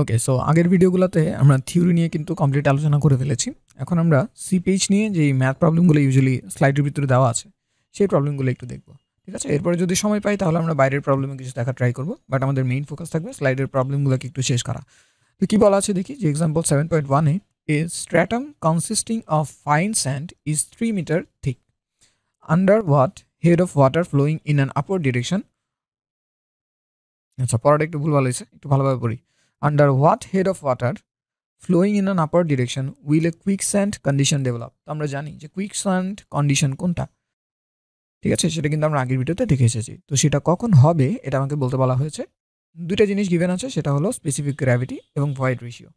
okay so আগের ভিডিওগুলোতে আমরা থিওরি নিয়ে কিন্তু কমপ্লিট আলোচনা করে ফেলেছি এখন আমরা সি পেজ নিয়ে যেই ম্যাথ প্রবলেমগুলো ইউজুয়ালি স্লাইডের ভিতরে দেওয়া আছে সেই প্রবলেমগুলো একটু দেখবো ঠিক আছে এরপরে যদি সময় পাই তাহলে আমরা বাইরের প্রবলেমে কিছু দেখা ট্রাই করবো বাট আমাদের মেইন ফোকাস থাকবে স্লাইডের প্রবলেমগুলোকে একটু শেষ করা তো কী বলা আছে দেখি যে এক্সাম্পল সেভেন পয়েন্ট ওয়ানে a stratum consisting of fine sand is three metre thick under what head of water flowing in an upward direction আচ্ছা পড়াটা একটু ভুলভাল হয়েছে একটু ভালোভাবে পড়ি under head of water flowing in an upper direction will a quick sand condition develop তো আমরা জানি যে স্যান্ড কন্ডিশন কোনটা ঠিক আছে সেটা কিন্তু আমরা আগের ভিডিওতে দেখে এসেছি তো সেটা কখন হবে এটা আমাকে বলতে বলা হয়েছে দুইটা জিনিস গিভেন আছে সেটা হলো স্পেসিফিক গ্র্যাভিটি এবং ভয়েড রেশিও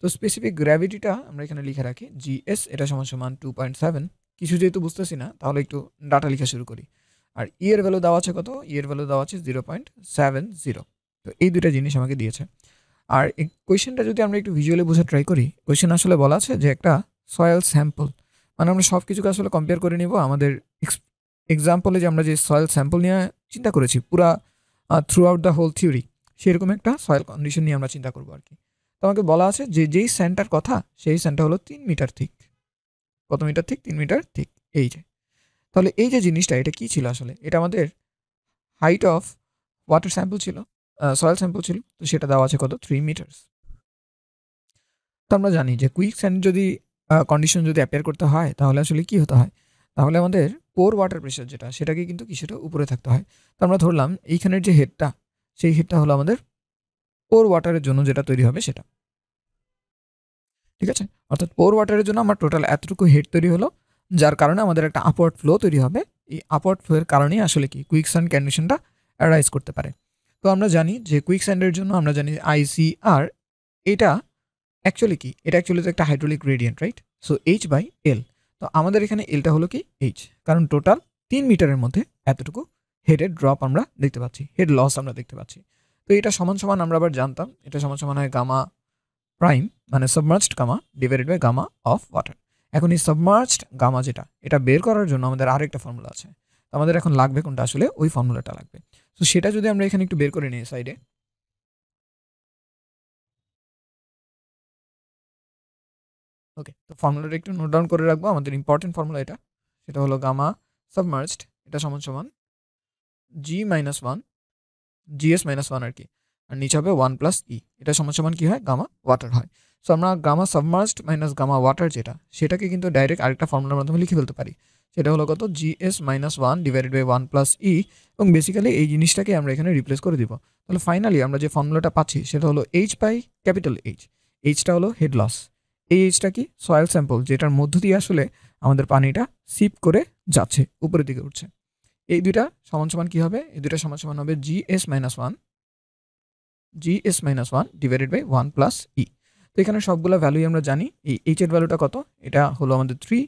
তো স্পেসিফিক গ্র্যাভিটিটা আমরা এখানে লিখে রাখি জিএস এটা সমান সমান টু পয়েন্ট সেভেন কিছু যেহেতু বুঝতেছি না তাহলে একটু ডাটা লেখা শুরু করি আর ইয়ের e ভ্যালু দেওয়া আছে কত ইয়ের e ভ্যালু দেওয়া আছে জিরো পয়েন্ট সেভেন জিরো তো এই দুইটা জিনিস আমাকে দিয়েছে আর এই কোয়েশনটা যদি আমরা একটু ভিজুয়ালি বোঝা ট্রাই করি কোয়েশন আসলে বলা আছে যে একটা সয়েল স্যাম্পল মানে আমরা সব কিছুকে আসলে কম্পেয়ার করে নিব আমাদের এক্সাম্পলে যে আমরা যে সয়েল স্যাম্পল নিয়ে চিন্তা করেছি পুরা throughout the whole theory সেরকম একটা সয়েল কন্ডিশন নিয়ে আমরা চিন্তা করবো আর কি তো আমাকে বলা আছে যে যেই স্যান্ডটার কথা সেই স্যান্ডটা হলো তিন মিটার থিক কত মিটার থিক তিন মিটার থিক এই যে তাহলে এই যে জিনিসটা এটা কি ছিল আসলে এটা আমাদের হাইট অফ ওয়াটার স্যাম্পল ছিল সয়েল স্যাম্পল ছিল তো সেটা দেওয়া আছে কত থ্রি মিটার্স তো আমরা জানি যে কুইক স্যান্ড যদি কন্ডিশন যদি অ্যাপেয়ার করতে হয় তাহলে আসলে কি হতে হয় তাহলে আমাদের পোর ওয়াটার প্রেশার যেটা সেটাকে কিন্তু কিছুটা উপরে থাকতে হয় তো আমরা ধরলাম এইখানের যে হেডটা সেই হেডটা হলো আমাদের পোর ওয়াটারের জন্য যেটা তৈরি হবে সেটা ঠিক আছে অর্থাৎ পোর ওয়াটারের জন্য আমার টোটাল এতটুকু হেড তৈরি হলো যার কারণে আমাদের একটা আপওয়ার্ড ফ্লো তৈরি হবে এই আপওয়ার্ড ফ্লোয়ের কারণেই আসলে কি কুইকসান কন্ডিশনটা অ্যারাইজ করতে পারে তো আমরা জানি যে কুইক স্যান্ডের জন্য আমরা জানি আইসিআর এটা অ্যাকচুয়ালি কি এটা অ্যাকচুয়ালি তো একটা hydraulic gradient right so H by L তো আমাদের এখানে এলটা হলো কি এইচ কারণ টোটাল তিন মিটারের মধ্যে এতটুকু হেডের ড্রপ আমরা দেখতে পাচ্ছি হেড লস আমরা দেখতে পাচ্ছি তো এটা সমান সমান আমরা আবার জানতাম এটা সমান সমান হয় গামা প্রাইম মানে submerged gamma divided by gamma of water এখন এই সাবমার্জড গামা যেটা এটা বের করার জন্য আমাদের আরেকটা ফর্মুলা আছে আমাদের এখন লাগবে কোনটা আসলে ওই ফর্মুলাটা লাগবে সো সেটা যদি আমরা এখানে একটু বের করে নিই সাইডে ওকে তো ফর্মুলাটা একটু নোট ডাউন করে রাখবো আমাদের ইম্পর্টেন্ট ফর্মুলা এটা সেটা হলো গামা সাবমার্জড এটা সমান সমান G minus one GS minus one আর কি আর নিচে হবে ওয়ান প্লাস ই এটা সমান সমান কী হয় গামা ওয়াটার হয় সো আমরা gamma submerged minus gamma water যেটা সেটাকে কিন্তু ডাইরেক্ট আরেকটা ফর্মুলার মাধ্যমে লিখে ফেলতে পারি সেটা হলো কত G S minus one divided by one plus e এবং বেসিক্যালি এই জিনিসটাকে আমরা এখানে রিপ্লেস করে দিব তাহলে ফাইনালি আমরা যে ফর্মুলাটা পাচ্ছি সেটা হলো এইচ বাই ক্যাপিটাল এইচ এইচটা হলো হেড লস এই এইচটা কি সয়েল স্যাম্পল যেটার মধ্য দিয়ে আসলে আমাদের পানিটা সিপ করে যাচ্ছে উপরের দিকে উঠছে এই দুইটা সমান সমান কী হবে এই দুইটা সমান সমান হবে G S minus one G S minus one divided by one plus e তো এখানে সবগুলো ভ্যালুই আমরা জানি এই এইচের ভ্যালুটা কত এটা হলো আমাদের থ্রি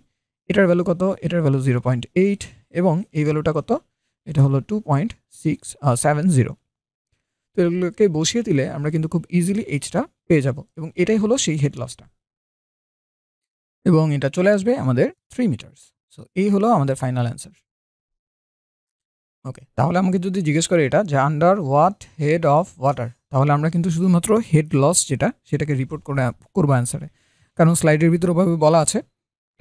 এটার ভ্যালু কত এটার ভ্যালু জিরো পয়েন্ট এইট এবং এই ভ্যালুটা কত এটা হলো two point six seven zero তো এগুলোকে বসিয়ে দিলে আমরা কিন্তু খুব ইজিলি এইচটা পেয়ে যাব এবং এটাই হলো সেই হেড লসটা এবং এটা চলে আসবে আমাদের থ্রি মিটার্স সো এই হলো আমাদের ফাইনাল অ্যান্সার ওকে তাহলে আমাকে যদি জিজ্ঞেস করে এটা যে under what head of water তাহলে আমরা কিন্তু শুধুমাত্র হেড লস যেটা সেটাকে রিপোর্ট করে করবো অ্যান্সারে কারণ স্লাইডের ভিতরে ওভাবে বলা আছে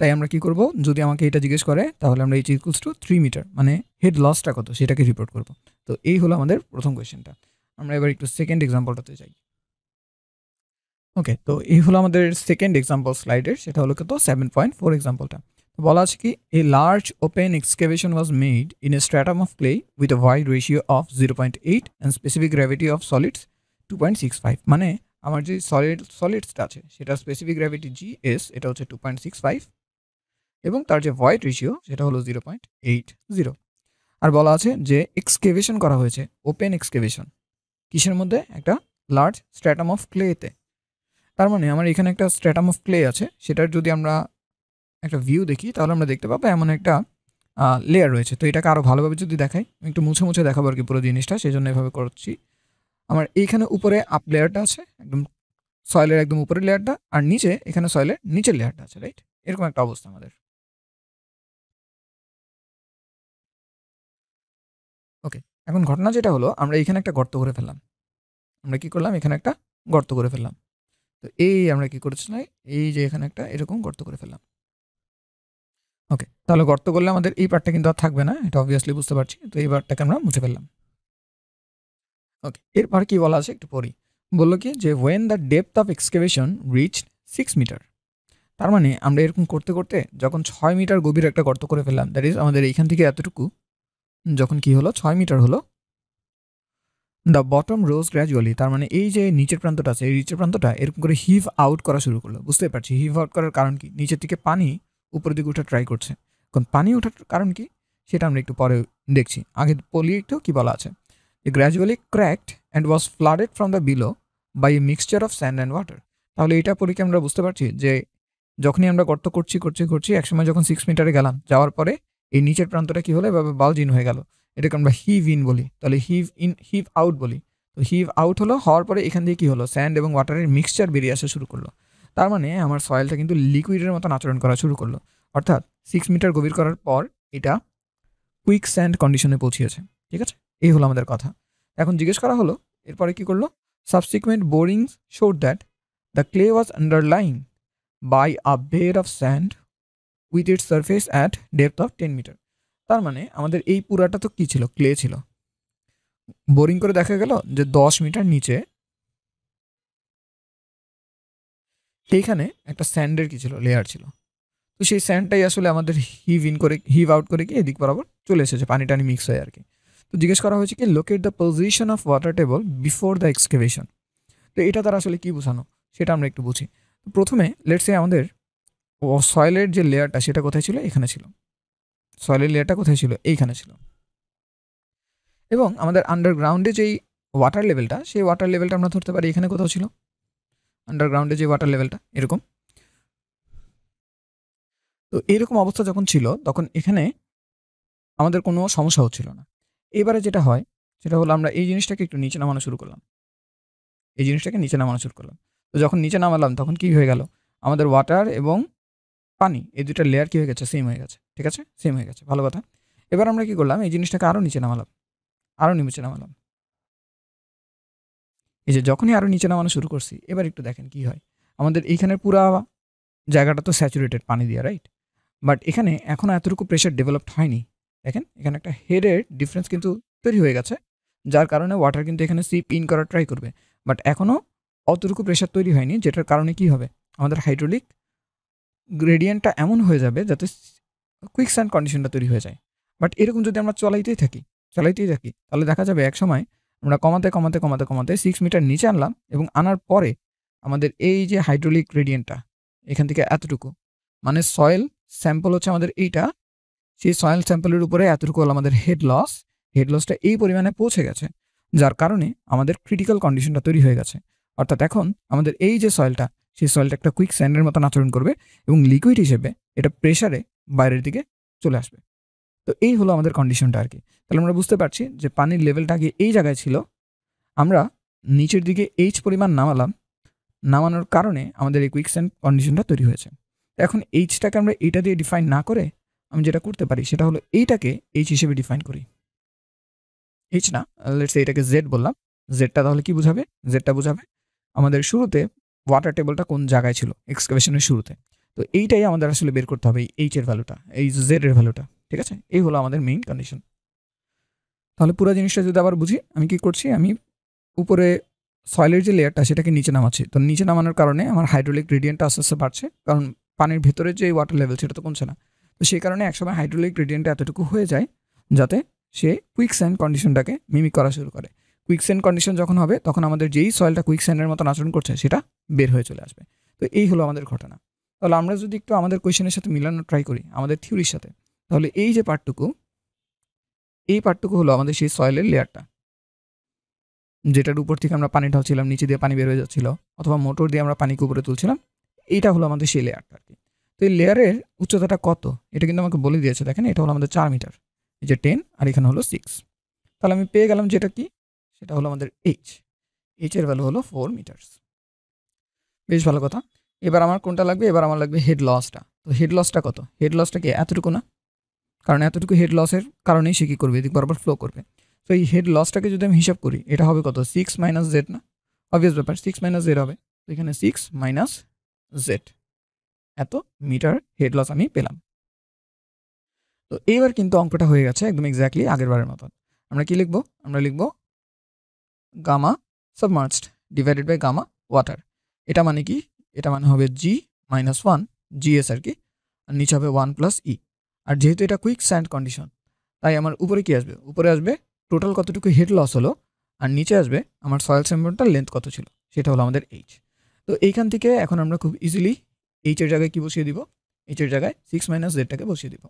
তাই আমরা কি করব যদি আমাকে এটা জিজ্ঞেস করে তাহলে আমরা H equals to three metre মানে হেড লসটা কত সেটাকে রিপোর্ট করব তো এই হলো আমাদের প্রথম কোয়েশ্চেনটা আমরা এবার একটু সেকেন্ড এক্সাম্পলটাতে যাই ওকে তো এই হলো আমাদের সেকেন্ড এক্সাম্পল স্লাইডের সেটা হলো কত সেভেন পয়েন্ট ফোর এক্সাম্পলটা বলা আছে কি a large open excavation was made in a stratum of clay with a wide ratio of zero point eight and specific gravity of solids two point six five মানে আমার যে solid সলিডসটা আছে সেটা specific gravity G S এটা হচ্ছে two point six five এবং তার যে ভয়েড রেশিও সেটা হলো জিরো পয়েন্ট এইট জিরো আর বলা আছে যে এক্সকেভেশন করা হয়েছে ওপেন এক্সকেভেশন কিসের মধ্যে একটা লার্জ স্ট্র্যাটাম অফ ক্লেতে তার মানে আমার এখানে একটা স্ট্র্যাটাম অফ ক্লে আছে সেটার যদি আমরা একটা ভিউ দেখি তাহলে আমরা দেখতে পাবো এমন একটা লেয়ার রয়েছে তো এটাকে আরও ভালোভাবে যদি দেখাই আমি একটু মুছে মুছে দেখাবো আর কি পুরো জিনিসটা সেই জন্য এভাবে করছি আমার এইখানে উপরে আপ লেয়ারটা আছে একদম সয়েলের একদম উপরের লেয়ারটা আর নিচে এখানে সয়েলের নিচের লেয়ারটা আছে রাইট এরকম একটা অবস্থা আমাদের এখন ঘটনা যেটা হলো আমরা এখানে একটা গর্ত করে ফেললাম আমরা কি করলাম এখানে একটা গর্ত করে ফেললাম তো এই আমরা কি করেছিলাম এই যে এখানে একটা এরকম গর্ত করে ফেললাম ওকে তাহলে গর্ত করলে আমাদের এই পার্টটা কিন্তু আর থাকবে না এটা অবভিয়াসলি বুঝতে পারছি তো এই পার্টটাকে আমরা মুছে ফেললাম ওকে এরপর কি বলা আছে একটু পরি বললো কি যে when the depth of excavation reach six metre তার মানে আমরা এরকম করতে করতে যখন ছয় মিটার গভীর একটা গর্ত করে ফেললাম দ্যাট ইজ আমাদের এইখান থেকে এতটুকু যখন কি হলো ছয় মিটার হলো দ্য বটম রোজ গ্র্যাজুয়ালি তার মানে এই যে নিচের প্রান্তটা আছে এই নিচের প্রান্তটা এরকম করে হিভ আউট করা শুরু করলো বুঝতে পারছি হিভ আউট করার কারণ কি নিচের দিকে পানি উপরের দিকে ওঠা ট্রাই করছে এখন পানি ওঠার কারণ কি সেটা আমরা একটু পরে দেখছি আগে পলি একটু কী বলা আছে gradually cracked and was flooded from the below by a mixture of sand and water তাহলে এটা পরীক্ষা আমরা বুঝতে পারছি যে যখনই আমরা গর্ত করছি করছি করছি একসময় যখন সিক্স মিটারে গেলাম যাওয়ার পরে এই নিচের প্রান্তটা কি হলো এভাবে বাল্জ ইন হয়ে গেল এটাকে আমরা হিভ ইন বলি তাহলে হিভ ইন হিভ আউট বলি তো হিভ আউট হলো হওয়ার পরে এখান দিয়ে কী হলো স্যান্ড এবং ওয়াটারের মিক্সচার বেরিয়ে আসা শুরু করলো তার মানে আমার সয়েলটা কিন্তু লিকুইডের মতন আচরণ করা শুরু করলো অর্থাৎ সিক্স মিটার গভীর করার পর এটা কুইক স্যান্ড কন্ডিশনে পৌঁছিয়েছে ঠিক আছে এই হলো আমাদের কথা এখন জিজ্ঞেস করা হলো এরপরে কি করলো subsequent borings showed that the clay was underlying by a bed of sand with its surface at depth of ten metre তার মানে আমাদের এই পুরাটা তো কী ছিল ক্লে ছিল বোরিং করে দেখা গেল যে দশ মিটার নিচে সেইখানে একটা স্যান্ডের কী ছিল লেয়ার ছিল তো সেই স্যান্ডটাই আসলে আমাদের হিভ ইন করে হিভ আউট করে গিয়ে এদিক বরাবর চলে এসেছে পানি টানি মিক্স হয়ে আর কি তো জিজ্ঞেস করা হয়েছে কি locate the position of water table before the excavation তো এটা তারা আসলে কী বোঝানো সেটা আমরা একটু বুঝি প্রথমে লেটসে আমাদের ও সয়েলের যে লেয়ারটা সেটা কোথায় ছিল এখানে ছিল সয়েলের লেয়ারটা কোথায় ছিল এইখানে ছিল এবং আমাদের আন্ডারগ্রাউন্ডে যেই ওয়াটার লেভেলটা সেই ওয়াটার লেভেলটা আমরা ধরতে পারি এখানে কোথাও ছিল আন্ডারগ্রাউন্ডে যে ওয়াটার লেভেলটা এরকম তো এরকম অবস্থা যখন ছিল তখন এখানে আমাদের কোনো সমস্যা হচ্ছিল না এবারে যেটা হয় সেটা হলো আমরা এই জিনিসটাকে একটু নিচে নামানো শুরু করলাম এই জিনিসটাকে নিচে নামানো শুরু করলাম তো যখন নিচে নামালাম তখন কি হয়ে গেল আমাদের ওয়াটার এবং পানি এই দুটা লেয়ার কী হয়ে গেছে সেম হয়ে গেছে ঠিক আছে সেম হয়ে গেছে ভালো কথা এবার আমরা কি করলাম এই জিনিসটাকে আরও নিচে নামালাম আরও নিচে নামালাম এই যে যখনই আরও নিচে নামানো শুরু করছি এবার একটু দেখেন কি হয় আমাদের এইখানের পুরা জায়গাটা তো স্যাচুরেটেড পানি দিয়ে রাইট বাট এখানে এখনও এতটুকু প্রেশার ডেভেলপড হয়নি দেখেন এখানে একটা হেডের ডিফারেন্স কিন্তু তৈরি হয়ে গেছে যার কারণে ওয়াটার কিন্তু এখানে সিপ ইন করার ট্রাই করবে বাট এখনও অতটুকু প্রেশার তৈরি হয়নি যেটার কারণে কি হবে আমাদের হাইড্রোলিক গ্রেডিয়েন্টটা এমন হয়ে যাবে যাতে কুইক স্যান্ড কন্ডিশনটা তৈরি হয়ে যায় বাট এরকম যদি আমরা চলাইতেই থাকি চলাইতেই থাকি তাহলে দেখা যাবে এক সময় আমরা কমাতে কমাতে কমাতে কমাতে সিক্স মিটার নিচে আনলাম এবং আনার পরে আমাদের এই যে হাইড্রোলিক রেডিয়েন্টটা এখান থেকে এতটুকু মানে সয়েল স্যাম্পল হচ্ছে আমাদের এইটা সেই সয়েল স্যাম্পলের উপরে এতটুকু হলো আমাদের হেড লস হেড লসটা এই পরিমাণে পৌঁছে গেছে যার কারণে আমাদের ক্রিটিক্যাল কন্ডিশনটা তৈরি হয়ে গেছে অর্থাৎ এখন আমাদের এই যে সয়েলটা সেই সয়েলটা একটা কুইক স্যান্ডের মতন আচরণ করবে এবং লিকুইড হিসেবে এটা প্রেশারে বাইরের দিকে চলে আসবে তো এই হলো আমাদের কন্ডিশনটা আর কি তাহলে আমরা বুঝতে পারছি যে পানির লেভেলটা আগে এই জায়গায় ছিল আমরা নিচের দিকে এইচ পরিমাণ নামালাম নামানোর কারণে আমাদের এই কুইক স্যান্ড কন্ডিশনটা তৈরি হয়েছে এখন এইচটাকে আমরা এইটা দিয়ে ডিফাইন না করে আমি যেটা করতে পারি সেটা হলো এইটাকে এইচ হিসেবে ডিফাইন করি এইচ না লেটস এইটাকে জেড বললাম জেডটা তাহলে কি বোঝাবে জেডটা বোঝাবে আমাদের শুরুতে ওয়াটার টেবলটা কোন জায়গায় ছিল এক্সকাভেশনের শুরুতে তো এইটাই আমাদের আসলে বের করতে হবে এই এর ভ্যালুটা এই জেড এর ভ্যালুটা ঠিক আছে এই হলো আমাদের মেইন কন্ডিশন তাহলে পুরো জিনিসটা যদি আবার বুঝি আমি কি করছি আমি উপরে সয়েলের যে লেয়ারটা সেটাকে নিচে নামাচ্ছি তো নিচে নামানোর কারণে আমার হাইড্রোলিক রেডিয়েন্টটা আস্তে আস্তে বাড়ছে কারণ পানির ভেতরে যে ওয়াটার লেভেল সেটা তো কমছে না তো সেই কারণে একসময় হাইড্রোলিক রেডিয়েন্টটা এতটুকু হয়ে যায় যাতে সে কুইক স্যান্ড কন্ডিশনটাকে মিমিক করা শুরু করে কুইক স্যান্ড কন্ডিশন যখন হবে তখন আমাদের যেই সয়েলটা কুইক স্যান্ডের মতন আচরণ করছে সেটা বের হয়ে চলে আসবে তো এই হলো আমাদের ঘটনা তাহলে আমরা যদি একটু আমাদের কোয়েশনের সাথে মিলানো ট্রাই করি আমাদের থিওরির সাথে তাহলে এই যে পার্টটুকু এই পার্টটুকু হলো আমাদের সেই সয়েলের লেয়ারটা যেটার উপর থেকে আমরা পানি ঢালছিলাম নিচে দিয়ে পানি বের হয়ে যাচ্ছিলো অথবা মোটর দিয়ে আমরা পানিকে উপরে তুলছিলাম এইটা হলো আমাদের সেই লেয়ারটা আর কি তো এই লেয়ারের উচ্চতাটা কত এটা কিন্তু আমাকে বলে দিয়েছে দেখেন এটা হলো আমাদের চার মিটার এই যে টেন আর এখানে হলো সিক্স তাহলে আমি পেয়ে গেলাম যেটা কি সেটা হলো আমাদের এইচ এইচের ভ্যালু হলো ফোর মিটার্স বেশ ভালো কথা এবার আমার কোনটা লাগবে এবার আমার লাগবে হেড লসটা তো হেড লসটা কত হেড লসটা কি এতটুকু না কারণ এতটুকু হেড লসের কারণেই সে কী করবে এদিক বরাবর ফ্লো করবে তো এই হেড লসটাকে যদি আমি হিসাব করি এটা হবে কত সিক্স মাইনাস জেড না অবভিয়াস ব্যাপার সিক্স মাইনাস জেড হবে তো এখানে সিক্স মাইনাস জেড এত মিটার হেড লস আমি পেলাম তো এইবার কিন্তু অঙ্কটা হয়ে গেছে একদম এক্স্যাক্টলি আগের বারের মতন আমরা কি লিখব আমরা লিখব gamma submersed divided by gamma water এটা মানে কি এটা মানে হবে জি মাইনাস ওয়ান জিএস আর কি আর নিচে হবে ওয়ান প্লাস ই আর যেহেতু এটা কুইক স্যান্ড কন্ডিশন তাই আমার উপরে কি আসবে উপরে আসবে টোটাল কতটুকু হেড লস হলো আর নিচে আসবে আমার সয়েল স্যাম্পলটার লেন্থ কত ছিল সেটা হলো আমাদের এইচ তো এইখান থেকে এখন আমরা খুব ইজিলি এইচের জায়গায় কি বসিয়ে দিব এইচের জায়গায় সিক্স মাইনাস জেডটাকে বসিয়ে দিব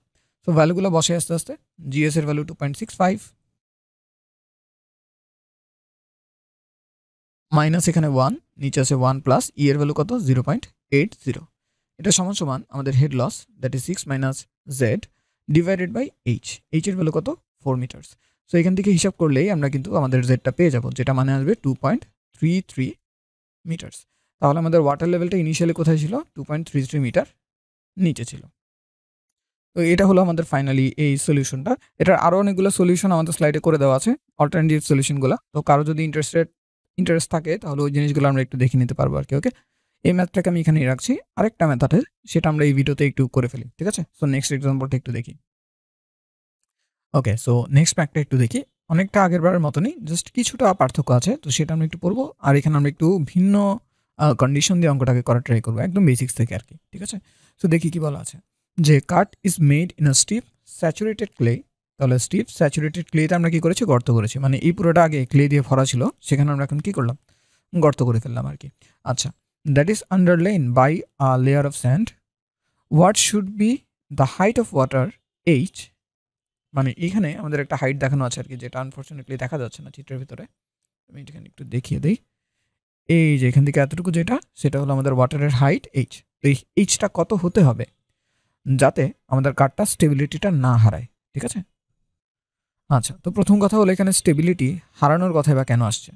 তো ভ্যালুগুলো বসে আস্তে আস্তে জিএসের value two point six five minus এখানে ওয়ান নিচে আছে ওয়ান প্লাস ই ভ্যালু কত জিরো পয়েন্ট এইট জিরো এটা সমান সমান আমাদের head loss that is six minus Z divided by H এইচের ভ্যালু কত ফোর মিটার্স সো এখান থেকে হিসাব করলেই আমরা কিন্তু আমাদের জেডটা পেয়ে যাব যেটা মানে আসবে two point three three metres তাহলে আমাদের ওয়াটার লেভেলটা ইনিশিয়ালি কোথায় ছিল two point three three metre নিচে ছিল তো এটা হলো আমাদের ফাইনালি এই সলিউশনটা এটার আরও অনেকগুলো সলিউশন আমাদের স্লাইডে করে দেওয়া আছে অল্টারনেটিভ সলিউশনগুলো তো কারো যদি ইন্টারেস্টেড ইন্টারেস্ট থাকে তাহলে ওই জিনিসগুলো আমরা একটু দেখে নিতে পারবো আর কি ওকে এই ম্যাথটাকে আমি এখানেই রাখছি আরেকটা ম্যাথাটের সেটা আমরা এই ভিডিওতে একটু করে ফেলি ঠিক আছে সো নেক্সট এক্সাম্পলটা একটু দেখি ওকে সো নেক্সট ম্যাথটা একটু দেখি অনেকটা আগের বারের মতনই জাস্ট কিছুটা পার্থক্য আছে তো সেটা আমরা একটু পড়বো আর এখানে আমরা একটু ভিন্ন কন্ডিশন দিয়ে অঙ্কটাকে করার ট্রাই করবো একদম বেসিক্স থেকে আর কি ঠিক আছে সো দেখি কি বলা আছে যে cut is made in a stiff saturated clay তাহলে স্টিভ স্যাচুরেটেড ক্লেতে আমরা কী করেছি গর্ত করেছি মানে এই পুরোটা আগে ক্লে দিয়ে ভরা ছিল সেখানে আমরা এখন কী করলাম গর্ত করে ফেললাম আর কি আচ্ছা that is underline by a layer of sand what should be the height of water H মানে এখানে আমাদের একটা হাইট দেখানো আছে আর কি যেটা আনফর্চুনেটলি দেখা যাচ্ছে না চিত্রের ভিতরে আমি এখানে একটু দেখিয়ে দিই এই যে এখান থেকে এতটুকু যেটা সেটা হলো আমাদের ওয়াটারের হাইট এইচ তো এই এইচটা কত হতে হবে যাতে আমাদের কাঠটা স্টেবিলিটিটা না হারায় ঠিক আছে আচ্ছা তো প্রথম কথা হলো এখানে স্টেবিলিটি হারানোর কথাই বা কেন আসছে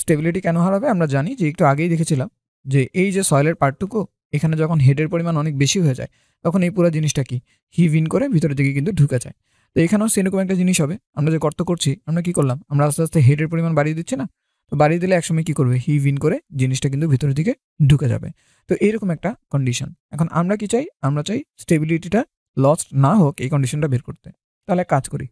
স্টেবিলিটি কেন হারাবে আমরা জানি যে একটু আগেই দেখেছিলাম যে এই যে সয়েলের পার্টটুকু এখানে যখন হেডের পরিমাণ অনেক বেশি হয়ে যায় তখন এই পুরো জিনিসটা কি হিভ ইন করে ভিতরের দিকে কিন্তু ঢুকে যায় তো এখানেও সেরকম একটা জিনিস হবে আমরা যে কর্ত করছি আমরা কি করলাম আমরা আস্তে আস্তে হেডের পরিমাণ বাড়িয়ে দিচ্ছি না তো বাড়িয়ে দিলে একসময় কি করবে হিভ ইন করে জিনিসটা কিন্তু ভিতরের দিকে ঢুকে যাবে তো এরকম একটা কন্ডিশন এখন আমরা কি চাই আমরা চাই স্টেবিলিটিটা লস্ট না হোক এই কন্ডিশনটা বের করতে তাহলে কাজ করি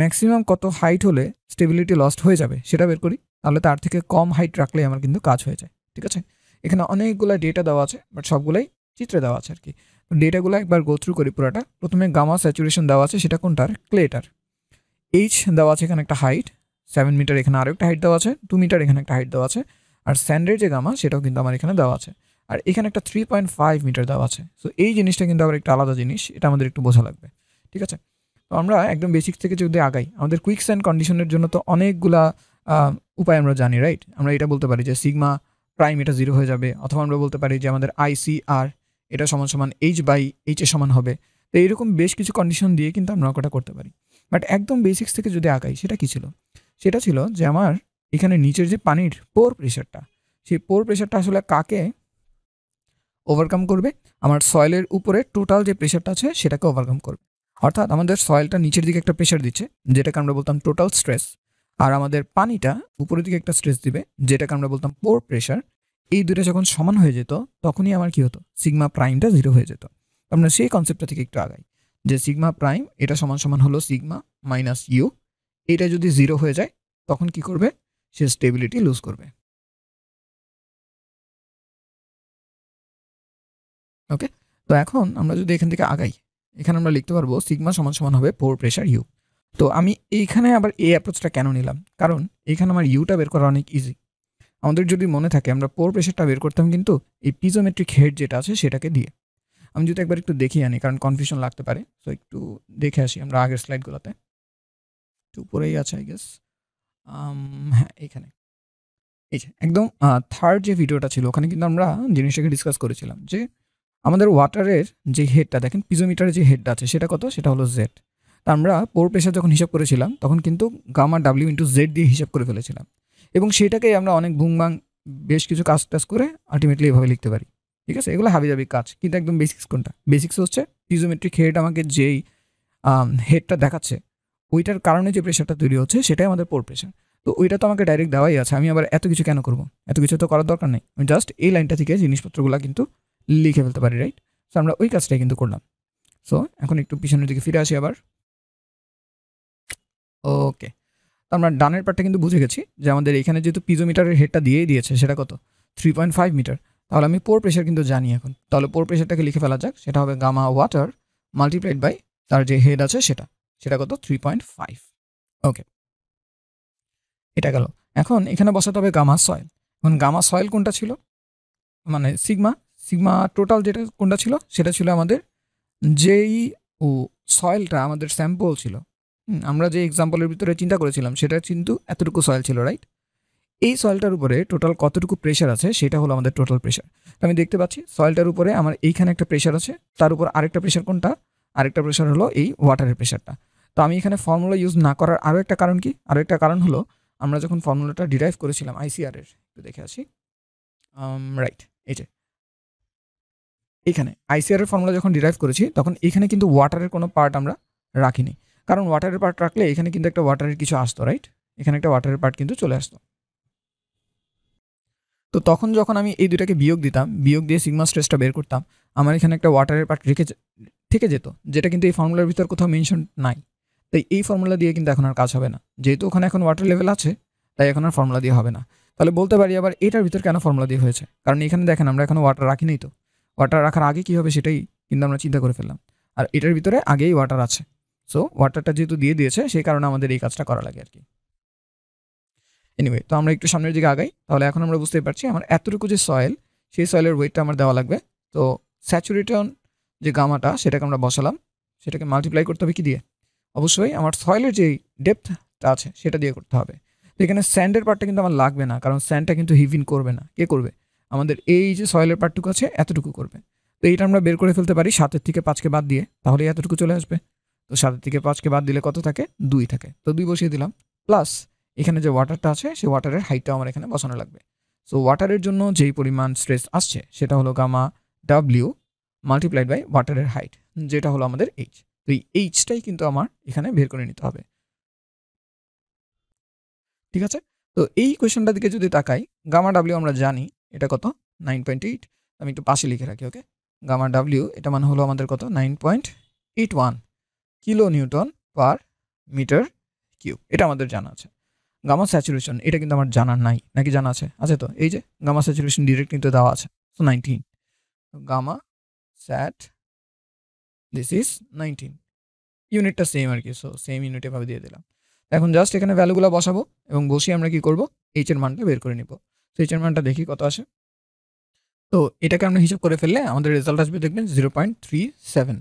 ম্যাক্সিমাম কত হাইট হলে স্টেবিলিটি লস্ট হয়ে যাবে সেটা বের করি তাহলে তার থেকে কম হাইট রাখলেই আমার কিন্তু কাজ হয়ে যায় ঠিক আছে এখানে অনেকগুলো ডেটা দেওয়া আছে বাট সবগুলোই চিত্রে দেওয়া আছে আর কি ডেটাগুলো একবার গোথ্রু করি পুরোটা প্রথমে গামা স্যাচুরেশন দেওয়া আছে সেটা কোনটার ক্লেটার এইচ দেওয়া আছে এখানে একটা হাইট সেভেন মিটার এখানে আরও একটা হাইট দেওয়া আছে টু মিটার এখানে একটা হাইট দেওয়া আছে আর স্যান্ডের যে গামা সেটাও কিন্তু আমার এখানে দেওয়া আছে আর এখানে একটা থ্রি পয়েন্ট ফাইভ মিটার দেওয়া আছে সো এই জিনিসটা কিন্তু আবার একটা আলাদা জিনিস এটা আমাদের একটু বোঝা লাগবে ঠিক আছে তো আমরা একদম বেসিক থেকে যদি আগাই আমাদের কুইক্স অ্যান্ড কন্ডিশনের জন্য তো অনেকগুলা উপায় আমরা জানি রাইট আমরা এটা বলতে পারি যে সিগমা প্রাইম এটা জিরো হয়ে যাবে অথবা আমরা বলতে পারি যে আমাদের আইসিআর এটা সমান সমান এইচ বাই এইচ এ সমান হবে তো এইরকম বেশ কিছু কন্ডিশন দিয়ে কিন্তু আমরা অঙ্কটা করতে পারি বাট একদম বেসিক্স থেকে যদি আঁকাই সেটা কী ছিল সেটা ছিল যে আমার এখানে নিচের যে পানির পোর প্রেশারটা সেই পোর প্রেশারটা আসলে কাকে ওভারকাম করবে আমার সয়েলের উপরে টোটাল যে প্রেশারটা আছে সেটাকে ওভারকাম করবে অর্থাৎ আমাদের সয়েলটা নিচের দিকে একটা প্রেশার দিচ্ছে যেটাকে আমরা বলতাম টোটাল স্ট্রেস আর আমাদের পানিটা উপরের দিকে একটা স্ট্রেস দিবে যেটাকে আমরা বলতাম পোর প্রেশার এই দুটো যখন সমান হয়ে যেত তখনই আমার কি হতো সিগমা প্রাইমটা জিরো হয়ে যেত আমরা সেই কনসেপ্টটা থেকে একটু আগাই যে সিগমা প্রাইম এটা সমান সমান হলো সিগমা মাইনাস ইউ এটা যদি জিরো হয়ে যায় তখন কি করবে সে স্টেবিলিটি লুজ করবে ওকে তো এখন আমরা যদি এখান থেকে আগাই এখানে আমরা লিখতে পারবো সিগমা সমান সমান হবে পোর প্রেশার ইউ তো আমি এইখানে আবার এই অ্যাপ্রোচটা কেন নিলাম কারণ এখানে আমার ইউটা বের করা অনেক ইজি আমাদের যদি মনে থাকে আমরা পোর প্রেশারটা বের করতাম কিন্তু এই পিজোমেট্রিক হেড যেটা আছে সেটাকে দিয়ে আমি যদি একবার একটু দেখি আনি কারণ কনফিউশন লাগতে পারে সো একটু দেখে আসি আমরা আগের স্লাইডগুলোতে একটু উপরেই আছে আই গেস হ্যাঁ এখানে এই যে একদম থার্ড যে ভিডিওটা ছিল ওখানে কিন্তু আমরা জিনিসটাকে ডিসকাস করেছিলাম যে আমাদের ওয়াটারের যে হেডটা দেখেন পিজোমিটারের যে হেডটা আছে সেটা কত সেটা হলো জেড তা আমরা পোর প্রেশার যখন হিসাব করেছিলাম তখন কিন্তু গামা ডাব্লিউ ইন্টু জেড দিয়ে হিসাব করে ফেলেছিলাম এবং সেটাকেই আমরা অনেক ভুংবাং বেশ কিছু কাজ টাজ করে আলটিমেটলি এভাবে লিখতে পারি ঠিক আছে এগুলো হাবিজাবি কাজ কিন্তু একদম বেসিক্স কোনটা বেসিক্স হচ্ছে পিজোমেট্রিক হেড আমাকে যেই হেডটা দেখাচ্ছে ওইটার কারণে যে প্রেশারটা তৈরি হচ্ছে সেটাই আমাদের পোর প্রেশার তো ওইটা তো আমাকে ডাইরেক্ট দেওয়াই আছে আমি আবার এত কিছু কেন করব এত কিছু তো করার দরকার নেই আমি জাস্ট এই লাইনটা থেকে জিনিসপত্রগুলো কিন্তু লিখে ফেলতে পারি রাইট সো আমরা ওই কাজটাই কিন্তু করলাম সো এখন একটু পিছনের দিকে ফিরে আসি আবার ওকে তো আমরা ডানের পার্টটা কিন্তু বুঝে গেছি যে আমাদের এখানে যেহেতু পিজোমিটারের হেডটা দিয়েই দিয়েছে সেটা কত থ্রি পয়েন্ট ফাইভ মিটার তাহলে আমি পোর প্রেশার কিন্তু জানি এখন তাহলে পোর প্রেশারটাকে লিখে ফেলা যাক সেটা হবে গামা ওয়াটার মাল্টিপ্লাইড বাই তার যে হেড আছে সেটা সেটা কত থ্রি পয়েন্ট ফাইভ ওকে এটা গেল এখন এখানে বসাতে হবে গামা সয়েল এখন গামা সয়েল কোনটা ছিল মানে সিগমা সিগমা টোটাল যেটা কোনটা ছিল সেটা ছিল আমাদের যেই ও সয়েলটা আমাদের স্যাম্পল ছিল আমরা যে এক্সাম্পলের ভিতরে চিন্তা করেছিলাম সেটা কিন্তু এতটুকু সয়েল ছিল রাইট এই সয়েলটার উপরে টোটাল কতটুকু প্রেশার আছে সেটা হলো আমাদের টোটাল প্রেশার আমি দেখতে পাচ্ছি সয়েলটার উপরে আমার এইখানে একটা প্রেশার আছে তার উপর আরেকটা প্রেশার কোনটা আরেকটা প্রেশার হলো এই ওয়াটারের প্রেশারটা তো আমি এখানে ফর্মুলা ইউজ না করার আরও একটা কারণ কি আরও একটা কারণ হলো আমরা যখন ফর্মুলাটা ডিরাইভ করেছিলাম আইসিআরের একটু দেখে আসি রাইট এই যে এখানে আইসিআর এর ফর্মুলা যখন ডিরাইভ করেছি তখন এখানে কিন্তু ওয়াটারের কোনো পার্ট আমরা রাখিনি কারণ ওয়াটারের পার্ট রাখলে এখানে কিন্তু একটা ওয়াটারের কিছু আসতো রাইট এখানে একটা ওয়াটারের পার্ট কিন্তু চলে আসতো তো তখন যখন আমি এই দুটাকে বিয়োগ দিতাম বিয়োগ দিয়ে সিগমা স্ট্রেসটা বের করতাম আমার এখানে একটা ওয়াটারের পার্ট রেখে থেকে যেত যেটা কিন্তু এই ফর্মুলার ভিতর কোথাও মেনশন নাই তাই এই ফর্মুলা দিয়ে কিন্তু এখন আর কাজ হবে না যেহেতু ওখানে এখন ওয়াটার লেভেল আছে তাই এখন আর ফর্মুলা দিয়ে হবে না তাহলে বলতে পারি আবার এটার ভিতর কেন ফর্মুলা দিয়ে হয়েছে কারণ এখানে দেখেন আমরা এখন ওয়াটার রাখিনি তো ওয়াটার রাখার আগে কী হবে সেটাই কিন্তু আমরা চিন্তা করে ফেললাম আর এটার ভিতরে আগেই ওয়াটার আছে সো ওয়াটারটা যেহেতু দিয়ে দিয়েছে সেই কারণে আমাদের এই কাজটা করা লাগে আর কি এনিওয়ে তো আমরা একটু সামনের দিকে আগাই তাহলে এখন আমরা বুঝতে পারছি আমার এতটুকু যে সয়েল সেই সয়েলের ওয়েটটা আমার দেওয়া লাগবে তো স্যাচুরেটন যে গামাটা সেটাকে আমরা বসালাম সেটাকে মাল্টিপ্লাই করতে হবে কি দিয়ে অবশ্যই আমার সয়েলের যে ডেপথটা আছে সেটা দিয়ে করতে হবে তো এখানে স্যান্ডের পার্টটা কিন্তু আমার লাগবে না কারণ স্যান্ডটা কিন্তু হিভিন করবে না কে করবে আমাদের এই যে সয়েলের পার্টটুকু আছে এতটুকু করবে তো এইটা আমরা বের করে ফেলতে পারি সাতের থেকে পাঁচকে বাদ দিয়ে তাহলে এতটুকু চলে আসবে তো সাতের থেকে পাঁচকে বাদ দিলে কত থাকে দুই থাকে তো দুই বসিয়ে দিলাম প্লাস এখানে যে ওয়াটারটা আছে সেই ওয়াটারের হাইটটাও আমার এখানে বসানো লাগবে সো ওয়াটারের জন্য যেই পরিমাণ স্ট্রেস আসছে সেটা হলো গামা ডাব্লিউ মাল্টিপ্লাইড বাই ওয়াটারের হাইট যেটা হলো আমাদের এইচ তো এই এইচটাই কিন্তু আমার এখানে বের করে নিতে হবে ঠিক আছে তো এই কোয়েশনটার দিকে যদি তাকাই গামা ডাব্লিউ আমরা জানি এটা কত নাইন পয়েন্ট এইট আমি একটু পাশে লিখে রাখি ওকে গামা ডাব্লিউ এটা মানে হলো আমাদের কত nine point eight one kilo newton per metre cube এটা আমাদের জানা আছে গামা স্যাচুরেশন এটা কিন্তু আমার জানার নাই নাকি জানা আছে আছে তো এই যে গামা স্যাচুরেশন ডিরেক্ট কিন্তু দেওয়া আছে so nineteen gamma sat this is nineteen ইউনিটটা সেম আর কি সো সেম ইউনিট এভাবে দিয়ে দিলাম এখন জাস্ট এখানে ভ্যালুগুলো বসাবো এবং বসিয়ে আমরা কি করব এইচ এর মানটা বের করে নিবো সেই এইচের দেখি কত আসে তো এটাকে আমরা হিসাব করে ফেললে আমাদের রেজাল্ট আসবে দেখবেন zero point three seven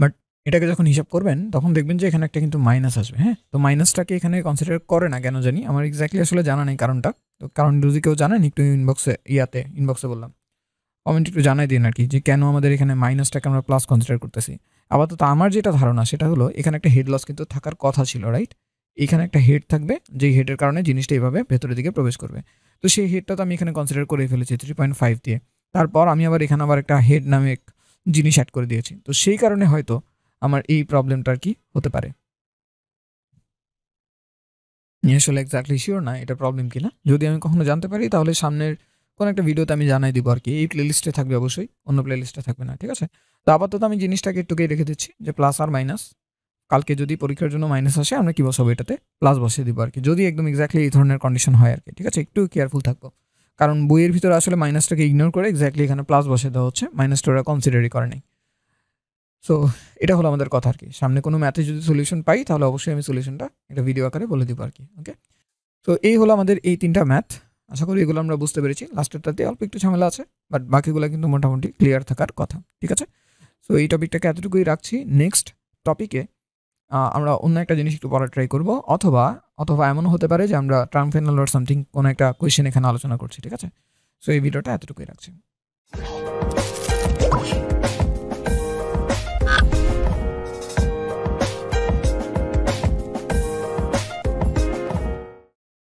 but এটাকে যখন হিসাব করবেন তখন দেখবেন যে এখানে একটা কিন্তু মাইনাস আসবে হ্যাঁ তো মাইনাসটাকে এখানে কনসিডার করে না কেন জানি আমার এক্স্যাক্টলি আসলে জানা নেই কারণটা তো কারণ যদি কেউ জানেন একটু ইনবক্সে ইয়াতে ইনবক্সে বললাম কমেন্ট একটু জানাই দিন আর কি যে কেন আমাদের এখানে মাইনাসটাকে আমরা প্লাস কনসিডার করতেছি আপাতত আমার যেটা ধারণা সেটা হলো এখানে একটা হেড লস কিন্তু থাকার কথা ছিল রাইট এখানে একটা হেড থাকবে যেই হেডের কারণে জিনিসটা এইভাবে ভেতরের দিকে প্রবেশ করবে তো সেই হেডটা তো আমি এখানে কনসিডার করে ফেলেছি থ্রি পয়েন্ট ফাইভ দিয়ে তারপর আমি আবার এখানে আবার একটা হেড নামে জিনিস অ্যাড করে দিয়েছি তো সেই কারণে হয়তো আমার এই প্রবলেমটা আর কি হতে পারে আসলে এক্স্যাক্টলি শিওর না এটা প্রবলেম কিনা যদি আমি কখনো জানতে পারি তাহলে সামনের কোনো একটা ভিডিওতে আমি জানাই দিব আর কি এই প্লেলিস্টে থাকবে অবশ্যই অন্য প্লেলিস্টে থাকবে না ঠিক আছে তো আপাতত আমি জিনিসটাকে একটুকেই রেখে দিচ্ছি যে প্লাস আর মাইনাস কালকে যদি পরীক্ষার জন্য মাইনাস আসে আমরা কি বসাবো এটাতে প্লাস বসিয়ে দিব আর কি যদি একদম এক্স্যাক্টলি এই ধরনের কন্ডিশন হয় আর কি ঠিক আছে একটু কেয়ারফুল থাকবো কারণ বইয়ের ভিতরে আসলে মাইনাসটাকে ইগনোর করে এক্স্যাক্টলি এখানে প্লাস বসে দেওয়া হচ্ছে মাইনাসটা ওরা কনসিডারই করে নেই সো এটা হলো আমাদের কথা আর কি সামনে কোনো ম্যাথে যদি সলিউশন পাই তাহলে অবশ্যই আমি সলিউশনটা একটা ভিডিও আকারে বলে দিব আর কি ওকে তো এই হলো আমাদের এই তিনটা ম্যাথ আশা করি এগুলো আমরা বুঝতে পেরেছি লাস্টেরটাতে অল্প একটু ঝামেলা আছে বাট বাকিগুলো কিন্তু মোটামুটি ক্লিয়ার থাকার কথা ঠিক আছে সো এই টপিকটাকে এতটুকুই রাখছি নেক্সট টপিকে আমরা অন্য একটা জিনিস একটু পড়ার ট্রাই করব অথবা অথবা এমনও হতে পারে যে আমরা ট্রাম ফাইনাল অর সামথিং কোনো একটা কোয়েশ্চেন এখানে আলোচনা করছি ঠিক আছে সো এই ভিডিওটা এতটুকুই রাখছি